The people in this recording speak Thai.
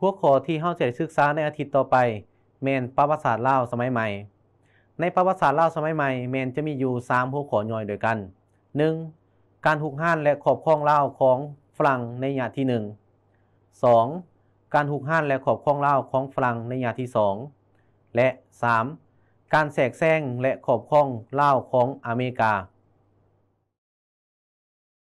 หัวข้อที่เ้าจศึกษาในอาทิตย์ต่อไปแมนประวัติศาสตร์ลาสมัยใหม่ในประวัติศาสตร์ลาสมัยใหม่แมนจะมีอยู่3หัวข้อย่อยด้วยกัน 1. การหุกห้านและขอบครองเลาของฝรั่งในยาที่1 2. การหุกห้านและขอบครองเลาของฝรั่งในยาที่ 2 และ 3. การแสกแซงและขอบครองเลาของอเมริกา